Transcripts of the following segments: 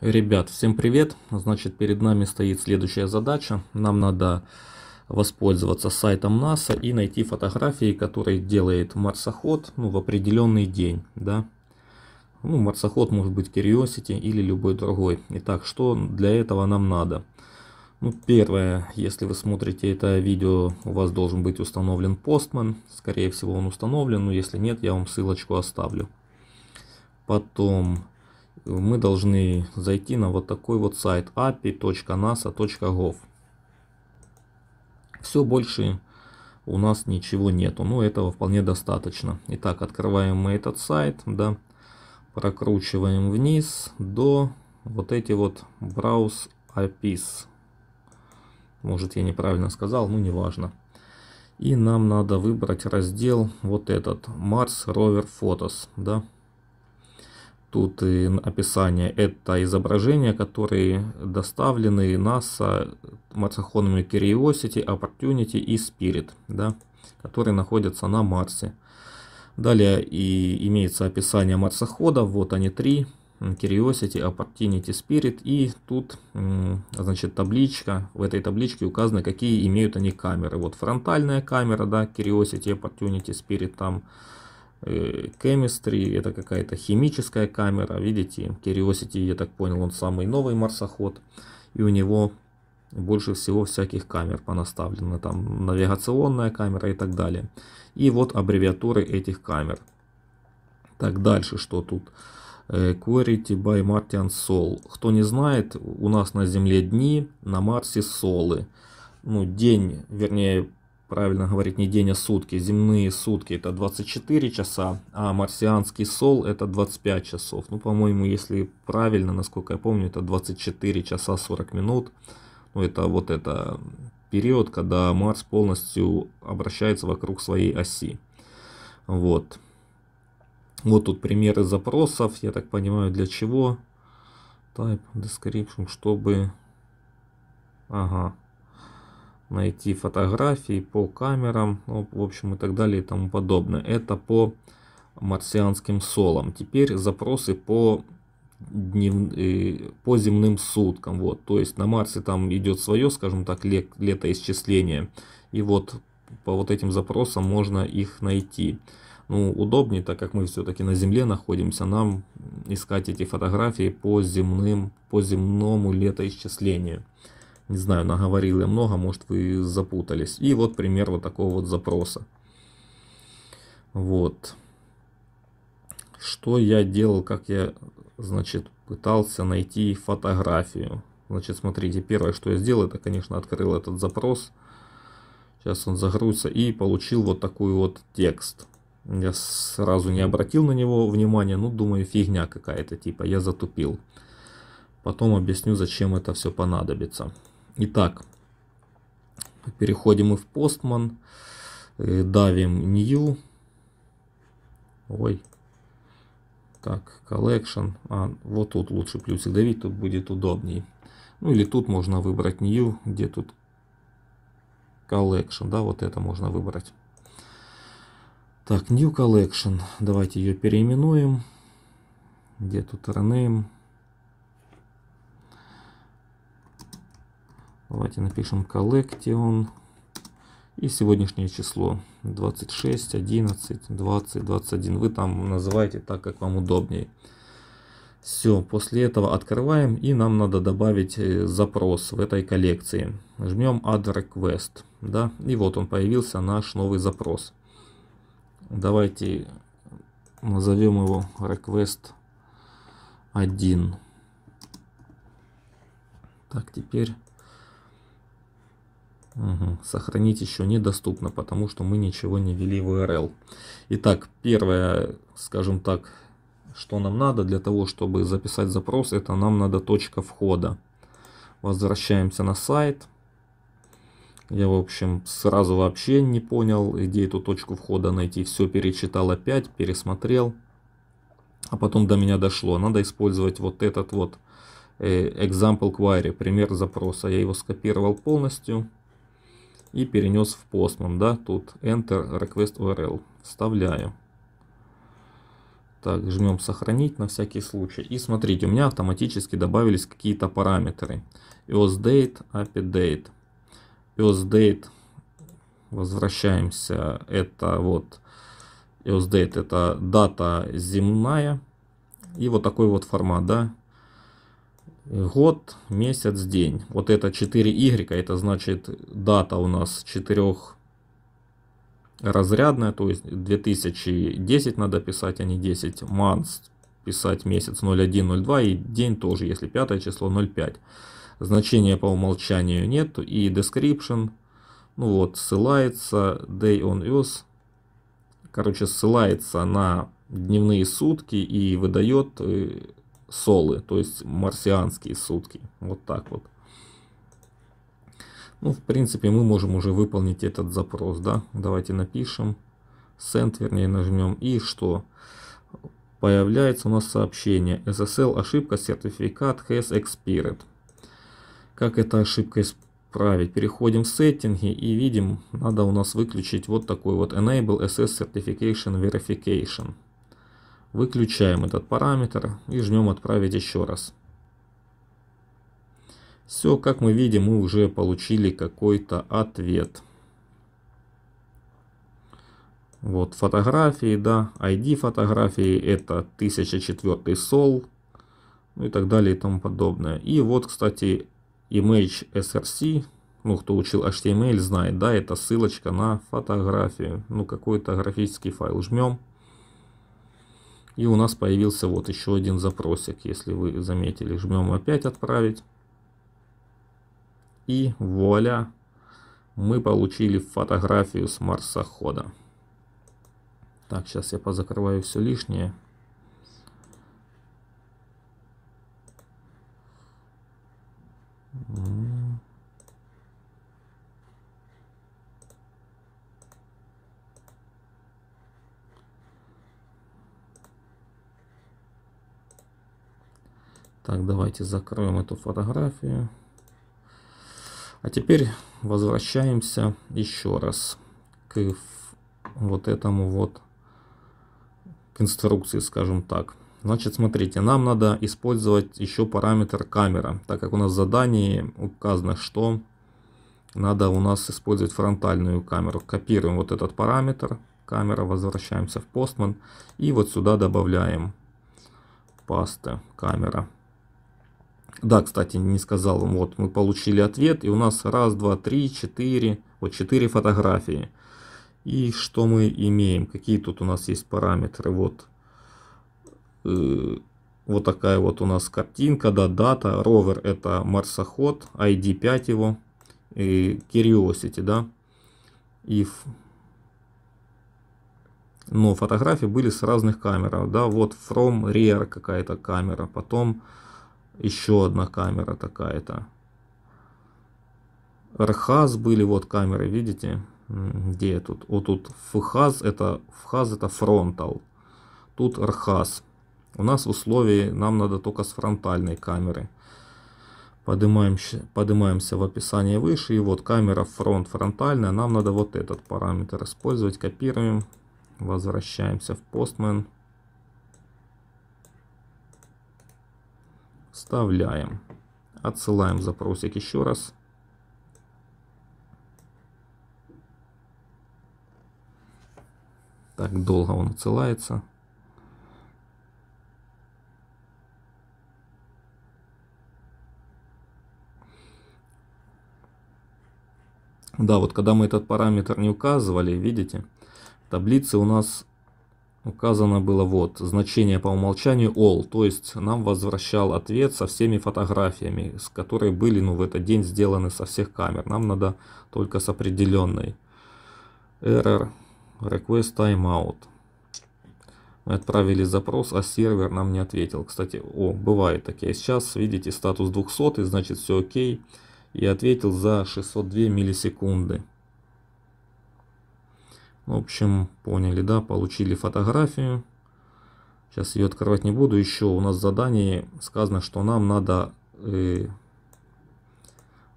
Ребят, всем привет! Значит, перед нами стоит следующая задача. Нам надо воспользоваться сайтом НАСА и найти фотографии, которые делает марсоход ну, в определенный день. Да? Ну, марсоход может быть Curiosity или любой другой. Итак, что для этого нам надо? Ну, первое, если вы смотрите это видео, у вас должен быть установлен Postman. Скорее всего, он установлен, но если нет, я вам ссылочку оставлю. Потом мы должны зайти на вот такой вот сайт api.nasa.gov. Все, больше у нас ничего нету, но ну, этого вполне достаточно. Итак, открываем мы этот сайт, да, прокручиваем вниз до вот эти вот Browse APIs. Может я неправильно сказал, ну неважно. И нам надо выбрать раздел вот этот, Mars Rover Photos, да. Тут и описание. Это изображения, которые доставлены НАСА марсоходами Curiosity, Opportunity и Spirit, да, которые находятся на Марсе. Далее и имеется описание марсоходов. Вот они три. Curiosity, Opportunity, Spirit. И тут, значит, табличка. В этой табличке указаны, какие имеют они камеры. Вот фронтальная камера, да, Curiosity, Opportunity, Spirit там. Э, chemistry, это какая-то химическая камера, видите, Curiosity, я так понял, он самый новый марсоход, и у него больше всего всяких камер понаставлено, там навигационная камера и так далее. И вот аббревиатуры этих камер. Так, дальше что тут? Э, Querity by Martian Sol. Кто не знает, у нас на Земле дни, на Марсе солы. Ну, день, вернее, правильно говорить не день, а сутки, земные сутки это 24 часа, а марсианский сол это 25 часов. Ну, по-моему, если правильно, насколько я помню, это 24 часа 40 минут. Ну, это вот это период, когда Марс полностью обращается вокруг своей оси. Вот. Вот тут примеры запросов, я так понимаю, для чего. Type description, чтобы... Ага, найти фотографии по камерам, ну, в общем и так далее и тому подобное. Это по марсианским солам. Теперь запросы по, днев... Э, по земным суткам. Вот. То есть на Марсе там идет свое, скажем так, лет... летоисчисление. И вот по вот этим запросам можно их найти. Ну, удобнее, так как мы все-таки на Земле находимся, нам искать эти фотографии по, земным, по земному летоисчислению не знаю, наговорил я много, может вы запутались. И вот пример вот такого вот запроса. Вот. Что я делал, как я, значит, пытался найти фотографию. Значит, смотрите, первое, что я сделал, это, конечно, открыл этот запрос. Сейчас он загрузится и получил вот такой вот текст. Я сразу не обратил на него внимания, ну, думаю, фигня какая-то, типа, я затупил. Потом объясню, зачем это все понадобится. Итак, переходим мы в Postman, э, давим New, ой, так, Collection, а вот тут лучше плюсик давить, тут будет удобней. Ну или тут можно выбрать New, где тут Collection, да, вот это можно выбрать. Так, New Collection, давайте ее переименуем, где тут Rename. Давайте напишем Collection. И сегодняшнее число 26, 11, 20, 21. Вы там называете так, как вам удобнее. Все, после этого открываем и нам надо добавить э, запрос в этой коллекции. Жмем Add Request. Да? И вот он появился, наш новый запрос. Давайте назовем его Request 1. Так, теперь Угу. Сохранить еще недоступно, потому что мы ничего не ввели в URL. Итак, первое, скажем так, что нам надо для того, чтобы записать запрос, это нам надо точка входа. Возвращаемся на сайт. Я, в общем, сразу вообще не понял, где эту точку входа найти. Все перечитал опять, пересмотрел. А потом до меня дошло. Надо использовать вот этот вот э, example query, пример запроса. Я его скопировал полностью и перенес в Postman, да, тут Enter Request URL, вставляю. Так, жмем сохранить на всякий случай. И смотрите, у меня автоматически добавились какие-то параметры. IOSDate, API-Date. IOSDate, возвращаемся, это вот IOSDate, это дата земная. И вот такой вот формат, да, год, месяц, день. Вот это 4y, это значит дата у нас 4 разрядная, то есть 2010 надо писать, а не 10. Months писать месяц 0102 и день тоже, если 5 число 05. Значения по умолчанию нет и description, ну вот, ссылается day on earth, короче, ссылается на дневные сутки и выдает э, солы, то есть марсианские сутки. Вот так вот. Ну, в принципе, мы можем уже выполнить этот запрос, да. Давайте напишем. Send, вернее, нажмем. И что? Появляется у нас сообщение. SSL ошибка, сертификат has expired. Как эта ошибка исправить? Переходим в сеттинги и видим, надо у нас выключить вот такой вот Enable SS Certification Verification. Выключаем этот параметр и жмем «Отправить еще раз». Все, как мы видим, мы уже получили какой-то ответ. Вот фотографии, да, ID фотографии, это 1004 сол, ну и так далее и тому подобное. И вот, кстати, image src, ну, кто учил HTML, эм знает, да, это ссылочка на фотографию, ну, какой-то графический файл. Жмем. И у нас появился вот еще один запросик, если вы заметили. Жмем опять отправить. И вуаля, мы получили фотографию с марсохода. Так, сейчас я позакрываю все лишнее. Mm-hmm. Так, давайте закроем эту фотографию. А теперь возвращаемся еще раз к вот этому вот, инструкции, скажем так. Значит, смотрите, нам надо использовать еще параметр камера, так как у нас задание указано, что надо у нас использовать фронтальную камеру. Копируем вот этот параметр, камера, возвращаемся в Postman и вот сюда добавляем пасты камера. Да, кстати, не сказал вам, вот мы получили ответ, и у нас раз, два, три, четыре, вот четыре фотографии. И что мы имеем? Какие тут у нас есть параметры? Вот, э, вот такая вот у нас картинка, да, дата, ровер это марсоход, ID 5 его, и Curiosity, да, и но фотографии были с разных камер, да, вот from rear какая-то камера, потом еще одна камера такая-то. РХАЗ были вот камеры, видите? Где я тут? Вот тут ФХАЗ, это, ФХАЗ это фронтал. Тут РХАЗ. У нас в условии нам надо только с фронтальной камеры. Поднимаемся, поднимаемся в описании выше. И вот камера фронт фронтальная. Нам надо вот этот параметр использовать. Копируем. Возвращаемся в Postman. Вставляем. Отсылаем запросик еще раз. Так долго он отсылается. Да, вот когда мы этот параметр не указывали, видите, в таблице у нас указано было вот, значение по умолчанию all, то есть нам возвращал ответ со всеми фотографиями, с которые были ну, в этот день сделаны со всех камер. Нам надо только с определенной. Error, request timeout. Мы отправили запрос, а сервер нам не ответил. Кстати, о, бывает такие. Сейчас, видите, статус 200, значит все окей. И ответил за 602 миллисекунды. В общем, поняли, да, получили фотографию. Сейчас ее открывать не буду. Еще у нас в задании сказано, что нам надо э,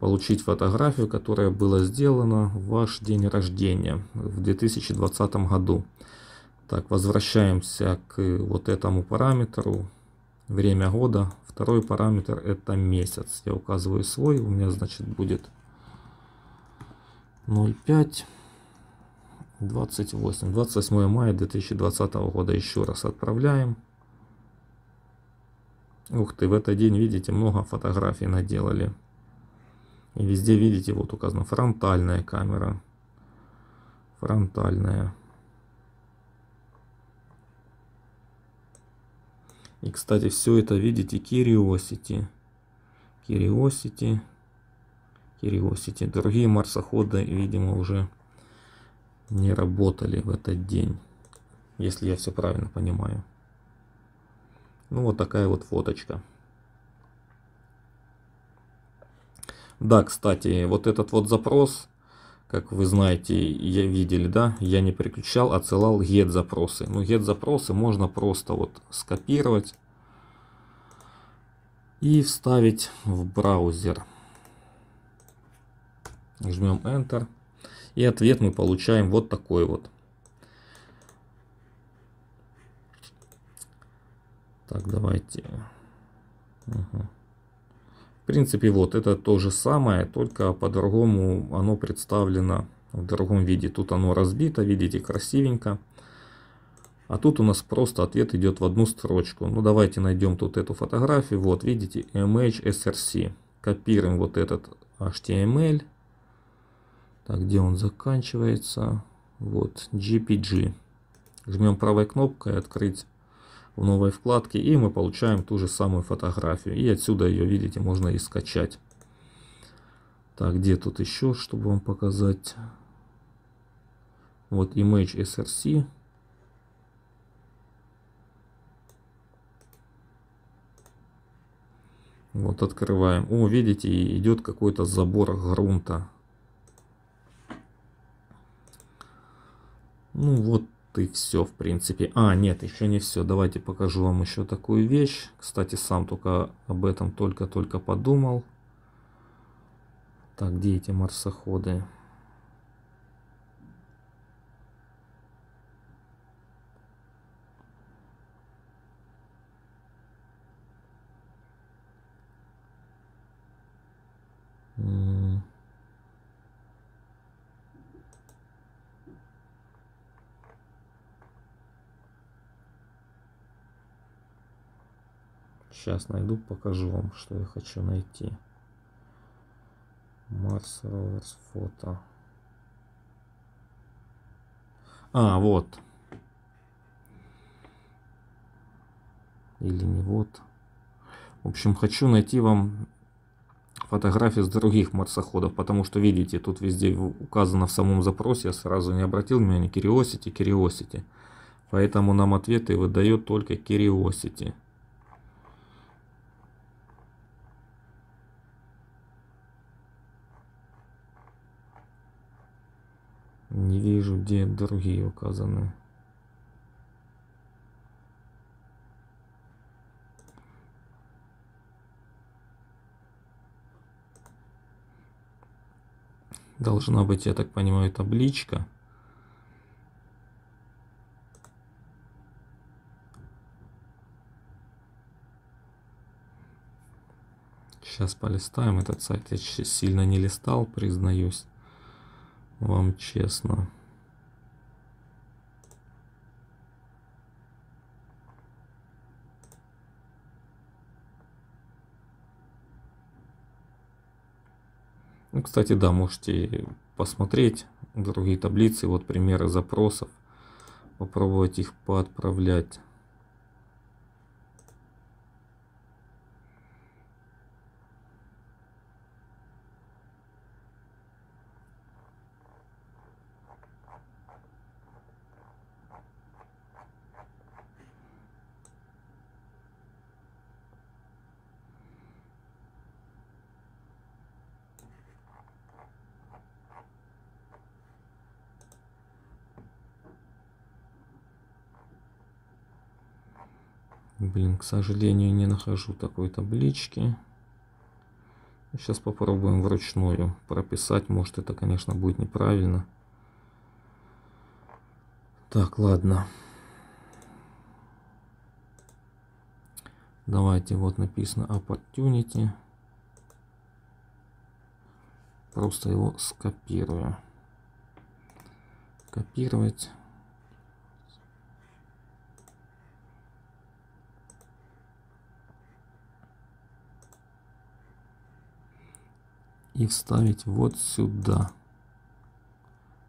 получить фотографию, которая была сделана в ваш день рождения в 2020 году. Так, возвращаемся к вот этому параметру. Время года. Второй параметр это месяц. Я указываю свой. У меня значит будет 0,5. 28. 28 мая 2020 года еще раз отправляем. Ух ты, в этот день, видите, много фотографий наделали. И везде, видите, вот указано фронтальная камера. Фронтальная. И, кстати, все это, видите, Curiosity. Curiosity. Curiosity. Другие марсоходы, видимо, уже не работали в этот день, если я все правильно понимаю. Ну вот такая вот фоточка. Да, кстати, вот этот вот запрос, как вы знаете, я видели, да, я не переключал, а отсылал get запросы. Ну, get запросы можно просто вот скопировать и вставить в браузер. Жмем Enter. И ответ мы получаем вот такой вот. Так, давайте. Угу. В принципе, вот это то же самое, только по-другому оно представлено в другом виде. Тут оно разбито, видите, красивенько. А тут у нас просто ответ идет в одну строчку. Ну, давайте найдем тут эту фотографию. Вот, видите, MHSRC. Копируем вот этот HTML. Так, где он заканчивается? Вот, GPG. Жмем правой кнопкой «Открыть» в новой вкладке, и мы получаем ту же самую фотографию. И отсюда ее, видите, можно и скачать. Так, где тут еще, чтобы вам показать? Вот Image SRC. Вот открываем. О, видите, идет какой-то забор грунта. Ну вот и все, в принципе. А, нет, еще не все. Давайте покажу вам еще такую вещь. Кстати, сам только об этом только-только подумал. Так, где эти марсоходы? Сейчас найду, покажу вам, что я хочу найти. Марс Роверс фото. А, вот. Или не вот. В общем, хочу найти вам фотографии с других марсоходов, потому что, видите, тут везде указано в самом запросе, я сразу не обратил внимания, Curiosity, Curiosity. Поэтому нам ответы выдает только Curiosity. Не вижу, где другие указаны. Должна быть, я так понимаю, табличка. Сейчас полистаем этот сайт. Я сильно не листал, признаюсь вам честно. Ну, кстати, да, можете посмотреть другие таблицы, вот примеры запросов, попробовать их поотправлять. Блин, к сожалению, не нахожу такой таблички. Сейчас попробуем вручную прописать. Может, это, конечно, будет неправильно. Так, ладно. Давайте, вот написано Opportunity. Просто его скопирую. Копировать. и вставить вот сюда.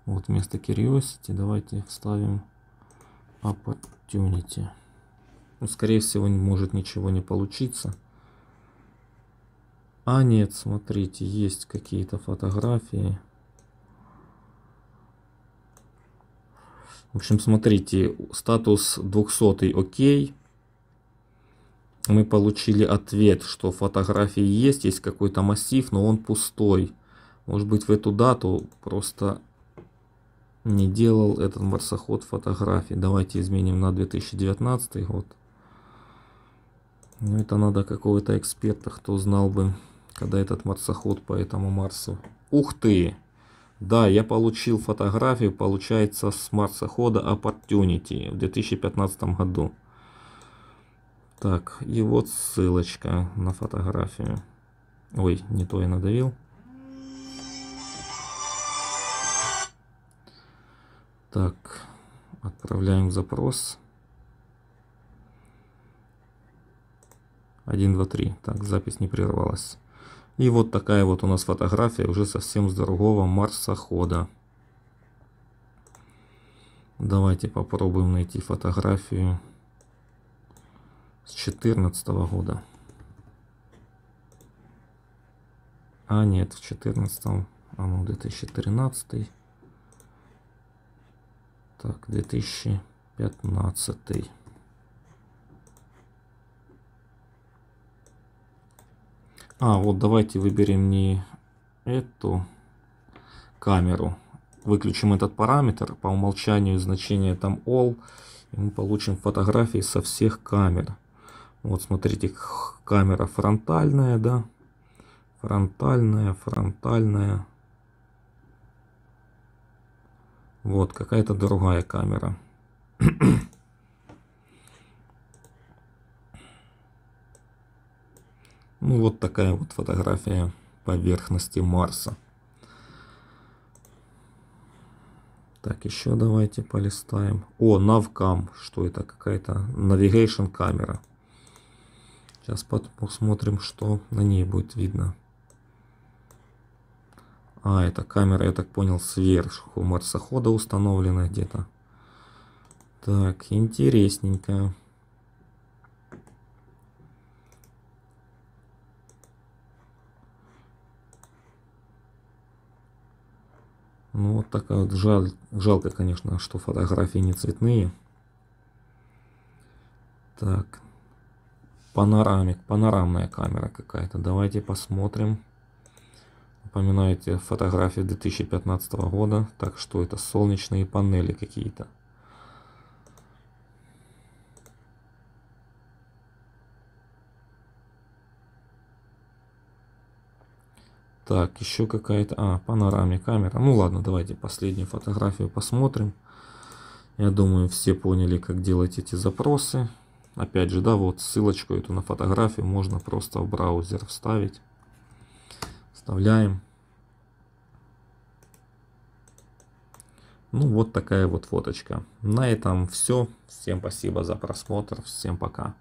Вот вместо Curiosity давайте вставим Opportunity. Ну, скорее всего, может ничего не получиться. А нет, смотрите, есть какие-то фотографии. В общем, смотрите, статус 200 окей мы получили ответ, что фотографии есть, есть какой-то массив, но он пустой. Может быть в эту дату просто не делал этот марсоход фотографии. Давайте изменим на 2019 год. Но ну, это надо какого-то эксперта, кто знал бы, когда этот марсоход по этому Марсу. Ух ты! Да, я получил фотографию, получается, с марсохода Opportunity в 2015 году. Так, и вот ссылочка на фотографию. Ой, не то я надавил. Так, отправляем запрос. 1, 2, 3. Так, запись не прервалась. И вот такая вот у нас фотография уже совсем с другого марсохода. Давайте попробуем найти фотографию с 2014 года. А нет, в 2014, а ну 2013. Так, 2015. А, вот давайте выберем не эту камеру. Выключим этот параметр. По умолчанию значение там all. И мы получим фотографии со всех камер. Вот смотрите, камера фронтальная, да. Фронтальная, фронтальная. Вот какая-то другая камера. ну вот такая вот фотография поверхности Марса. Так, еще давайте полистаем. О, навкам. Что это? Какая-то navigation камера. Сейчас посмотрим, что на ней будет видно. А, это камера, я так понял, сверху марсохода установлена где-то. Так, интересненько. Ну, вот такая вот жаль, жалко, конечно, что фотографии не цветные. Так, Панорамик, панорамная камера какая-то. Давайте посмотрим. Напоминаете, фотографии 2015 года. Так что это солнечные панели какие-то. Так, еще какая-то... А, панорамная камера. Ну ладно, давайте последнюю фотографию посмотрим. Я думаю, все поняли, как делать эти запросы. Опять же, да, вот ссылочку эту на фотографию можно просто в браузер вставить. Вставляем. Ну, вот такая вот фоточка. На этом все. Всем спасибо за просмотр. Всем пока.